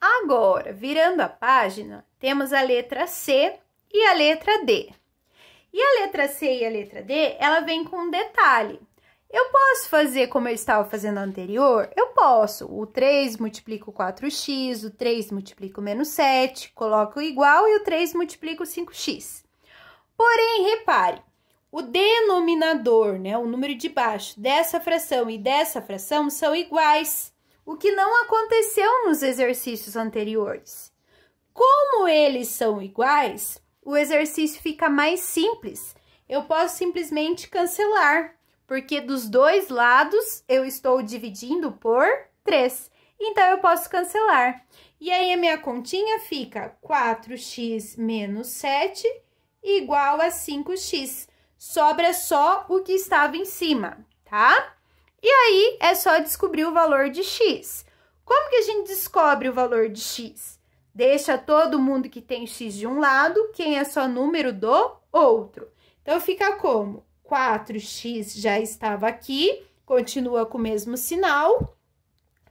Agora, virando a página, temos a letra C e a letra D. E a letra C e a letra D, ela vem com um detalhe. Eu posso fazer como eu estava fazendo anterior? Eu posso. O 3 multiplico 4x, o 3 multiplico menos 7, coloco igual e o 3 multiplico 5x. Porém, repare, o denominador, né, o número de baixo dessa fração e dessa fração são iguais o que não aconteceu nos exercícios anteriores. Como eles são iguais, o exercício fica mais simples. Eu posso simplesmente cancelar, porque dos dois lados eu estou dividindo por 3. Então, eu posso cancelar. E aí, a minha continha fica 4x menos 7 igual a 5x. Sobra só o que estava em cima, tá? E aí é só descobrir o valor de x. Como que a gente descobre o valor de x? Deixa todo mundo que tem x de um lado, quem é só número do outro. Então, fica como 4x já estava aqui, continua com o mesmo sinal.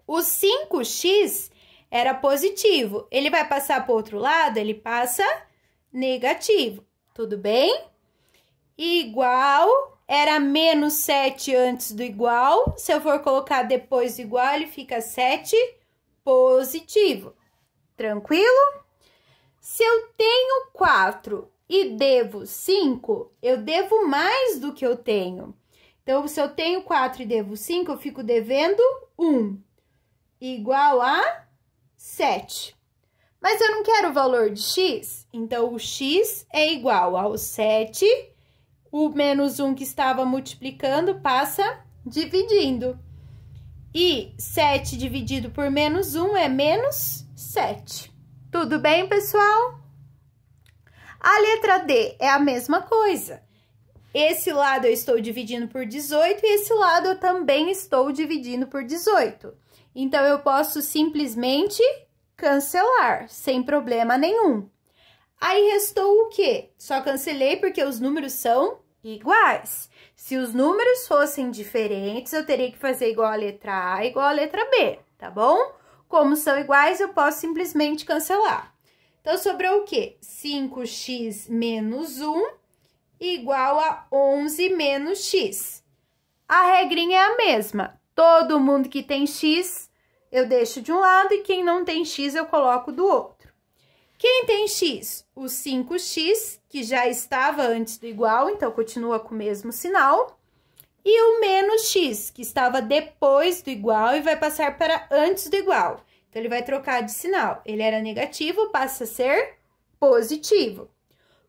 O 5x era positivo. Ele vai passar para o outro lado, ele passa negativo. Tudo bem? Igual era menos 7 antes do igual. Se eu for colocar depois do igual, ele fica 7 positivo. Tranquilo? Se eu tenho 4 e devo 5, eu devo mais do que eu tenho. Então, se eu tenho 4 e devo 5, eu fico devendo 1, igual a 7. Mas eu não quero o valor de x, então o x é igual ao 7 o menos 1 que estava multiplicando passa dividindo. E 7 dividido por menos 1 é menos 7. Tudo bem, pessoal? A letra D é a mesma coisa. Esse lado eu estou dividindo por 18 e esse lado eu também estou dividindo por 18. Então, eu posso simplesmente cancelar, sem problema nenhum. Aí restou o quê? Só cancelei porque os números são iguais. Se os números fossem diferentes, eu teria que fazer igual a letra A igual a letra B, tá bom? Como são iguais, eu posso simplesmente cancelar. Então, sobrou o quê? 5x menos 1 igual a 11 menos x. A regrinha é a mesma. Todo mundo que tem x, eu deixo de um lado e quem não tem x, eu coloco do outro. Quem tem x? O 5x que já estava antes do igual, então continua com o mesmo sinal. E o menos x, que estava depois do igual e vai passar para antes do igual. Então, ele vai trocar de sinal. Ele era negativo, passa a ser positivo.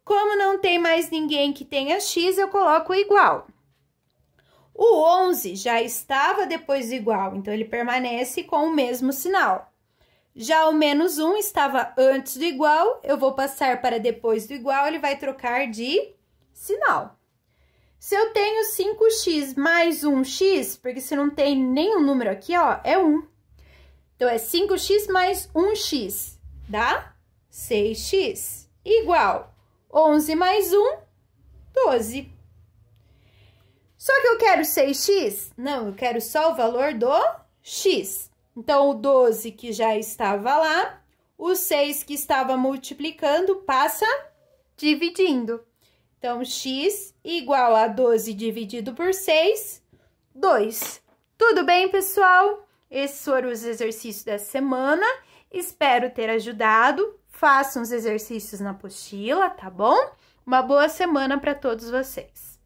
Como não tem mais ninguém que tenha x, eu coloco igual. O 11 já estava depois do igual, então ele permanece com o mesmo sinal. Já o menos 1 estava antes do igual, eu vou passar para depois do igual, ele vai trocar de sinal. Se eu tenho 5x mais 1x, porque se não tem nenhum número aqui, ó, é 1. Então, é 5x mais 1x, dá 6x, igual 11 mais 1, 12. Só que eu quero 6x? Não, eu quero só o valor do x. Então, o 12 que já estava lá, o 6 que estava multiplicando passa dividindo. Então, x igual a 12 dividido por 6, 2. Tudo bem, pessoal? Esses foram os exercícios da semana. Espero ter ajudado. Façam os exercícios na apostila, tá bom? Uma boa semana para todos vocês.